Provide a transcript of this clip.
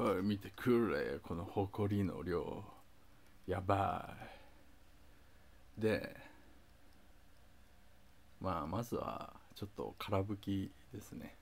ほい見てくれこのりの量やばいでまあまずはちょっと空拭きですね